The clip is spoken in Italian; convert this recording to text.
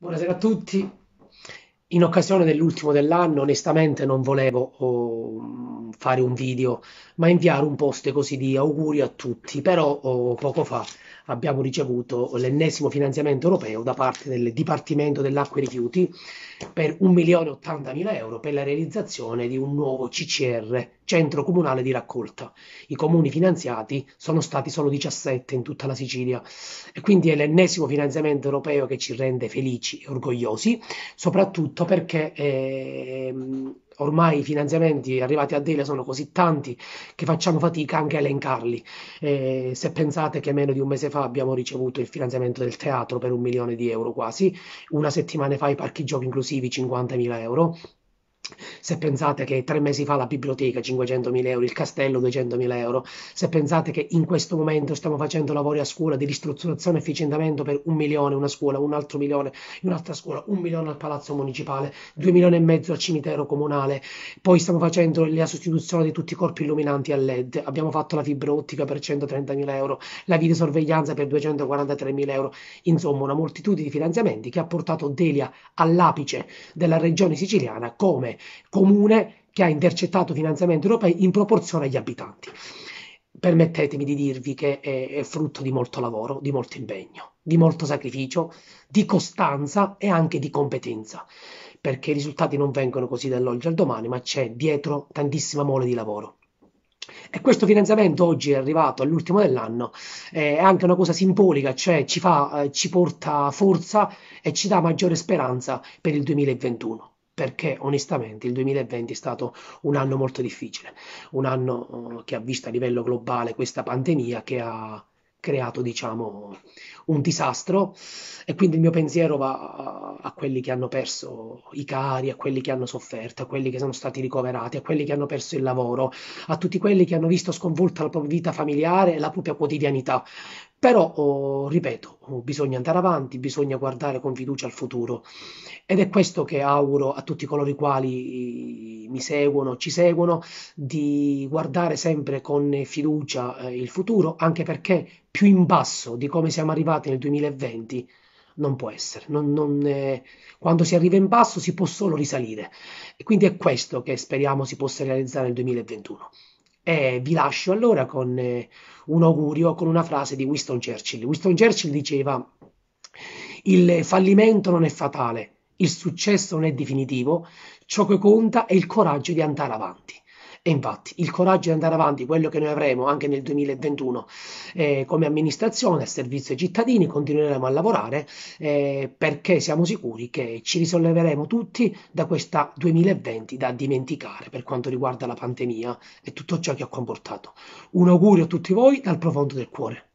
Buonasera a tutti. In occasione dell'ultimo dell'anno, onestamente non volevo oh, fare un video, ma inviare un post così di auguri a tutti, però oh, poco fa abbiamo ricevuto l'ennesimo finanziamento europeo da parte del Dipartimento dell'Acqua e Rifiuti per 1.080.000 euro per la realizzazione di un nuovo CCR, Centro Comunale di Raccolta. I comuni finanziati sono stati solo 17 in tutta la Sicilia e quindi è l'ennesimo finanziamento europeo che ci rende felici e orgogliosi, soprattutto perché... Ehm, ormai i finanziamenti arrivati a Dele sono così tanti che facciamo fatica anche a elencarli. Eh, se pensate che meno di un mese fa abbiamo ricevuto il finanziamento del teatro per un milione di euro quasi, una settimana fa i parchi giochi inclusivi 50.000 euro, se pensate che tre mesi fa la biblioteca 500.000 euro, il castello 200.000 euro, se pensate che in questo momento stiamo facendo lavori a scuola di ristrutturazione e efficientamento per un milione una scuola, un altro milione in un'altra scuola, un milione al palazzo municipale, due milioni e mezzo al cimitero comunale, poi stiamo facendo la sostituzione di tutti i corpi illuminanti a LED, abbiamo fatto la fibra ottica per 130.000 euro, la videosorveglianza per 243.000 euro, insomma una moltitudine di finanziamenti che ha portato Delia all'apice della regione siciliana come comune che ha intercettato finanziamenti europei in proporzione agli abitanti. Permettetemi di dirvi che è, è frutto di molto lavoro, di molto impegno, di molto sacrificio, di costanza e anche di competenza, perché i risultati non vengono così dall'oggi al domani, ma c'è dietro tantissima mole di lavoro. E questo finanziamento oggi è arrivato all'ultimo dell'anno, eh, è anche una cosa simbolica, cioè ci, fa, eh, ci porta forza e ci dà maggiore speranza per il 2021 perché onestamente il 2020 è stato un anno molto difficile, un anno eh, che ha visto a livello globale questa pandemia che ha creato diciamo un disastro e quindi il mio pensiero va a, a quelli che hanno perso i cari, a quelli che hanno sofferto, a quelli che sono stati ricoverati, a quelli che hanno perso il lavoro, a tutti quelli che hanno visto sconvolta la propria vita familiare e la propria quotidianità. Però, oh, ripeto, oh, bisogna andare avanti, bisogna guardare con fiducia al futuro ed è questo che auguro a tutti coloro i quali eh, mi seguono, ci seguono, di guardare sempre con fiducia eh, il futuro, anche perché più in basso di come siamo arrivati nel 2020 non può essere. Non, non, eh, quando si arriva in basso si può solo risalire. E quindi è questo che speriamo si possa realizzare nel 2021 vi lascio allora con eh, un augurio, con una frase di Winston Churchill. Winston Churchill diceva: Il fallimento non è fatale, il successo non è definitivo, ciò che conta è il coraggio di andare avanti. E infatti il coraggio di andare avanti, quello che noi avremo anche nel 2021 eh, come amministrazione, servizio ai cittadini, continueremo a lavorare eh, perché siamo sicuri che ci risolleveremo tutti da questa 2020 da dimenticare per quanto riguarda la pandemia e tutto ciò che ha comportato. Un augurio a tutti voi dal profondo del cuore.